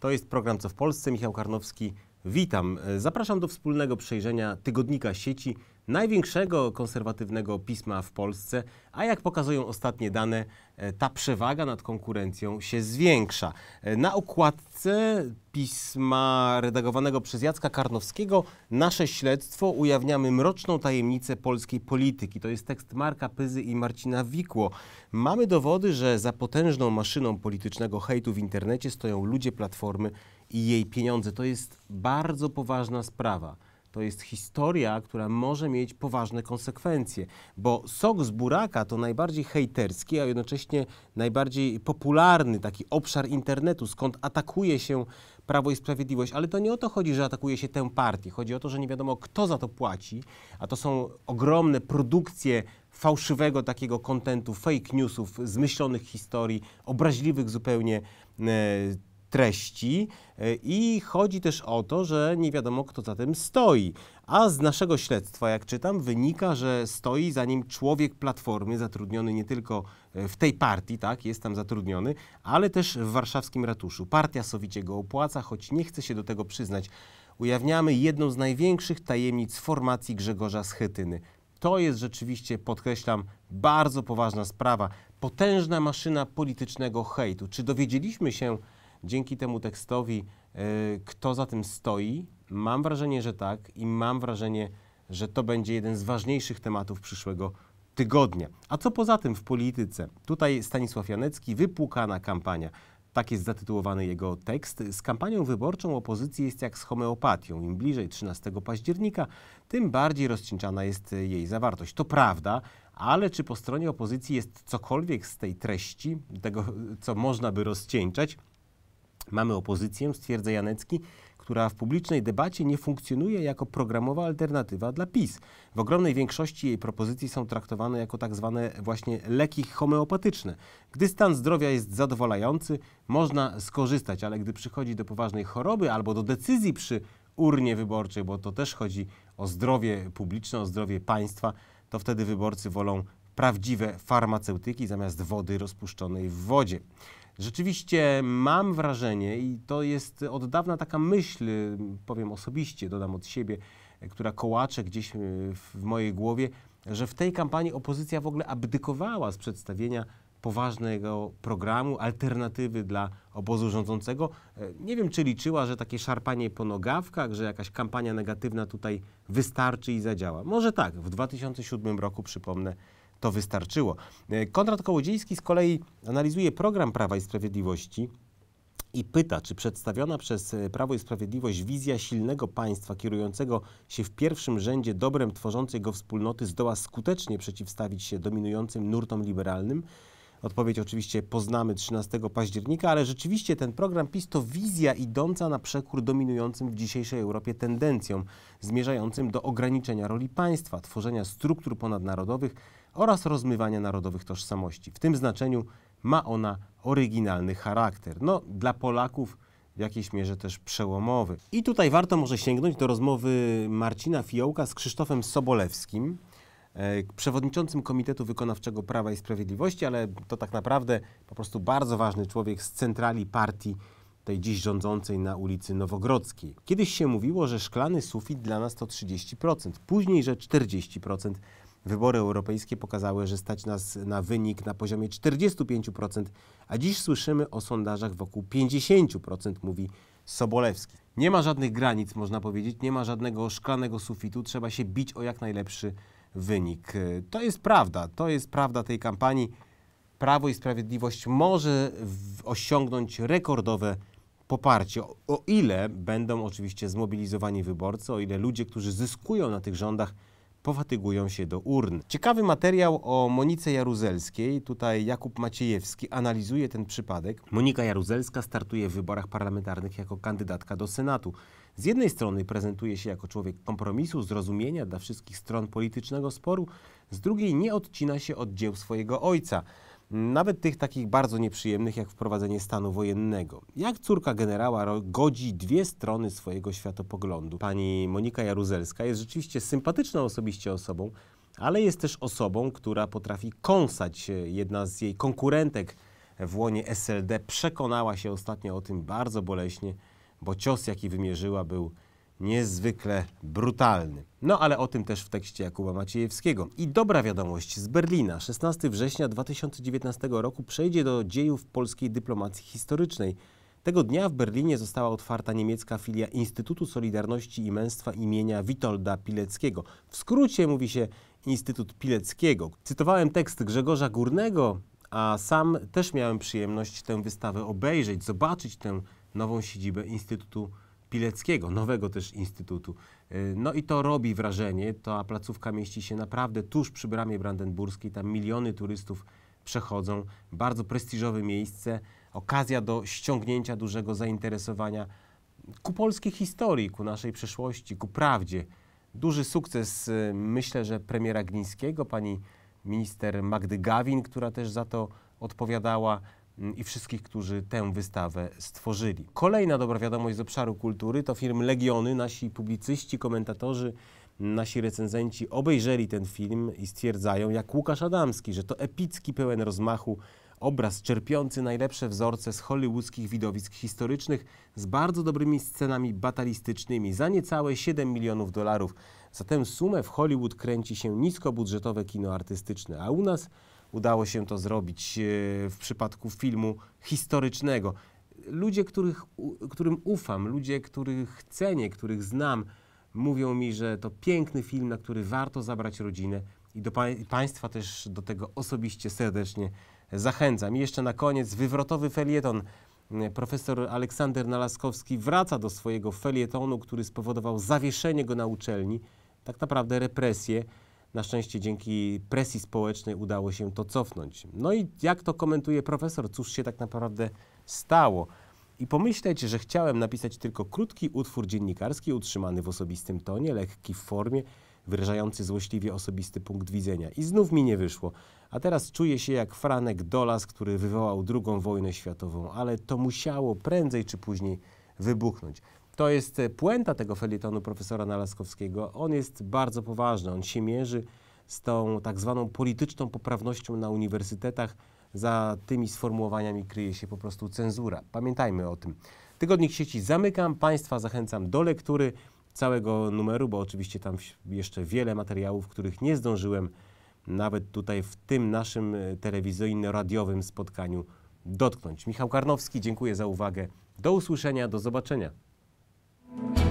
To jest program Co w Polsce. Michał Karnowski, witam. Zapraszam do wspólnego przejrzenia tygodnika sieci największego konserwatywnego pisma w Polsce, a jak pokazują ostatnie dane, e, ta przewaga nad konkurencją się zwiększa. E, na okładce pisma redagowanego przez Jacka Karnowskiego nasze śledztwo ujawniamy mroczną tajemnicę polskiej polityki. To jest tekst Marka Pyzy i Marcina Wikło. Mamy dowody, że za potężną maszyną politycznego hejtu w internecie stoją ludzie Platformy i jej pieniądze. To jest bardzo poważna sprawa to jest historia, która może mieć poważne konsekwencje, bo sok z buraka to najbardziej hejterski, a jednocześnie najbardziej popularny taki obszar internetu, skąd atakuje się Prawo i Sprawiedliwość, ale to nie o to chodzi, że atakuje się tę partię. Chodzi o to, że nie wiadomo, kto za to płaci, a to są ogromne produkcje fałszywego takiego kontentu, fake newsów, zmyślonych historii, obraźliwych zupełnie e, treści e, i chodzi też o to, że nie wiadomo kto za tym stoi. A z naszego śledztwa, jak czytam, wynika, że stoi za nim człowiek Platformy, zatrudniony nie tylko e, w tej partii, tak, jest tam zatrudniony, ale też w warszawskim ratuszu. Partia sowicie go opłaca, choć nie chce się do tego przyznać. Ujawniamy jedną z największych tajemnic formacji Grzegorza Schetyny. To jest rzeczywiście, podkreślam, bardzo poważna sprawa. Potężna maszyna politycznego hejtu. Czy dowiedzieliśmy się, dzięki temu tekstowi, e, kto za tym stoi. Mam wrażenie, że tak i mam wrażenie, że to będzie jeden z ważniejszych tematów przyszłego tygodnia. A co poza tym w polityce? Tutaj Stanisław Janecki, wypłukana kampania. Tak jest zatytułowany jego tekst. Z kampanią wyborczą opozycji jest jak z homeopatią. Im bliżej 13 października, tym bardziej rozcieńczana jest jej zawartość. To prawda, ale czy po stronie opozycji jest cokolwiek z tej treści, tego, co można by rozcieńczać? Mamy opozycję, stwierdza Janecki, która w publicznej debacie nie funkcjonuje jako programowa alternatywa dla PiS. W ogromnej większości jej propozycji są traktowane jako tak zwane właśnie leki homeopatyczne. Gdy stan zdrowia jest zadowalający, można skorzystać, ale gdy przychodzi do poważnej choroby albo do decyzji przy urnie wyborczej, bo to też chodzi o zdrowie publiczne, o zdrowie państwa, to wtedy wyborcy wolą prawdziwe farmaceutyki zamiast wody rozpuszczonej w wodzie. Rzeczywiście mam wrażenie, i to jest od dawna taka myśl, powiem osobiście, dodam od siebie, która kołacze gdzieś e, w mojej głowie, że w tej kampanii opozycja w ogóle abdykowała z przedstawienia poważnego programu, alternatywy dla obozu rządzącego. E, nie wiem, czy liczyła, że takie szarpanie po nogawkach, że jakaś kampania negatywna tutaj wystarczy i zadziała. Może tak, w 2007 roku, przypomnę, to wystarczyło. E, Konrad Kołodziejski z kolei analizuje program Prawa i Sprawiedliwości i pyta, czy przedstawiona przez e, Prawo i Sprawiedliwość wizja silnego państwa kierującego się w pierwszym rzędzie dobrem tworzącej go wspólnoty zdoła skutecznie przeciwstawić się dominującym nurtom liberalnym? Odpowiedź oczywiście poznamy 13 października, ale rzeczywiście ten program PiS to wizja idąca na przekór dominującym w dzisiejszej Europie tendencjom, zmierzającym do ograniczenia roli państwa, tworzenia struktur ponadnarodowych oraz rozmywania narodowych tożsamości. W tym znaczeniu ma ona oryginalny charakter. No, dla Polaków w jakiejś mierze też przełomowy. I tutaj warto może sięgnąć do rozmowy Marcina Fiołka z Krzysztofem Sobolewskim, E, przewodniczącym Komitetu Wykonawczego Prawa i Sprawiedliwości, ale to tak naprawdę po prostu bardzo ważny człowiek z centrali partii tej dziś rządzącej na ulicy Nowogrodzkiej. Kiedyś się mówiło, że szklany sufit dla nas to 30%, później, że 40%. Wybory europejskie pokazały, że stać nas na wynik na poziomie 45%, a dziś słyszymy o sondażach wokół 50%, mówi Sobolewski. Nie ma żadnych granic, można powiedzieć, nie ma żadnego szklanego sufitu, trzeba się bić o jak najlepszy wynik. E, to jest prawda, to jest prawda tej kampanii. Prawo i Sprawiedliwość może osiągnąć rekordowe poparcie, o, ile będą oczywiście zmobilizowani wyborcy, o ile ludzie, którzy zyskują na tych rządach, powatygują się do urn. Ciekawy materiał o Monice Jaruzelskiej. Tutaj Jakub Maciejewski analizuje ten przypadek. Monika Jaruzelska startuje w wyborach parlamentarnych jako kandydatka do Senatu. Z jednej strony prezentuje się jako człowiek kompromisu, zrozumienia dla wszystkich stron politycznego sporu, z drugiej nie odcina się od dzieł swojego ojca, nawet tych takich bardzo nieprzyjemnych jak wprowadzenie stanu wojennego. Jak córka generała godzi dwie strony swojego światopoglądu? Pani Monika Jaruzelska jest rzeczywiście sympatyczną osobiście osobą, ale jest też osobą, która potrafi kąsać. Jedna z jej konkurentek w łonie SLD przekonała się ostatnio o tym bardzo boleśnie bo cios, jaki wymierzyła, był niezwykle brutalny. No ale o tym też w tekście Jakuba Maciejewskiego. I dobra wiadomość z Berlina. 16 września 2019 roku przejdzie do dziejów polskiej dyplomacji historycznej. Tego dnia w Berlinie została otwarta niemiecka filia Instytutu Solidarności i Męstwa imienia Witolda Pileckiego. W skrócie mówi się Instytut Pileckiego. Cytowałem tekst Grzegorza Górnego, a sam też miałem przyjemność tę wystawę obejrzeć, zobaczyć tę nową siedzibę Instytutu Pileckiego, nowego też instytutu. Y, no i to robi wrażenie. Ta placówka mieści się naprawdę tuż przy bramie brandenburskiej. Tam miliony turystów przechodzą. Bardzo prestiżowe miejsce, okazja do ściągnięcia dużego zainteresowania ku polskiej historii, ku naszej przeszłości, ku prawdzie. Duży sukces y, myślę, że premiera Glińskiego, pani minister Magdy Gawin, która też za to odpowiadała. Mm, i wszystkich, którzy tę wystawę stworzyli. Kolejna dobra wiadomość z obszaru kultury to film Legiony. Nasi publicyści, komentatorzy, nasi recenzenci obejrzeli ten film i stwierdzają, jak Łukasz Adamski, że to epicki, pełen rozmachu obraz czerpiący najlepsze wzorce z hollywoodzkich widowisk historycznych z bardzo dobrymi scenami batalistycznymi za niecałe 7 milionów dolarów. Za tę sumę w Hollywood kręci się niskobudżetowe kino artystyczne, a u nas – udało się to zrobić e, w przypadku filmu historycznego. Ludzie, których, którym ufam, ludzie, których cenię, których znam, mówią mi, że to piękny film, na który warto zabrać rodzinę i do pa Państwa też do tego osobiście serdecznie zachęcam. I jeszcze na koniec wywrotowy felieton. E, profesor Aleksander Nalaskowski wraca do swojego felietonu, który spowodował zawieszenie go na uczelni, tak naprawdę represje. Na szczęście dzięki presji społecznej udało się to cofnąć. No i jak to komentuje profesor, cóż się tak naprawdę stało? I pomyśleć, że chciałem napisać tylko krótki utwór dziennikarski, utrzymany w osobistym tonie, lekki w formie, wyrażający złośliwie osobisty punkt widzenia. I znów mi nie wyszło. A teraz czuję się jak Franek Dolas, który wywołał II wojnę światową, ale to musiało prędzej czy później wybuchnąć. To jest e, puenta tego felietonu profesora Nalaskowskiego. On jest bardzo poważny, on się mierzy z tą tak zwaną polityczną poprawnością na uniwersytetach. Za tymi sformułowaniami kryje się po prostu cenzura. Pamiętajmy o tym. Tygodnik sieci zamykam. Państwa zachęcam do lektury całego numeru, bo oczywiście tam jeszcze wiele materiałów, których nie zdążyłem nawet tutaj w tym naszym e, telewizyjno-radiowym spotkaniu dotknąć. Michał Karnowski, dziękuję za uwagę. Do usłyszenia, do zobaczenia. Thank you.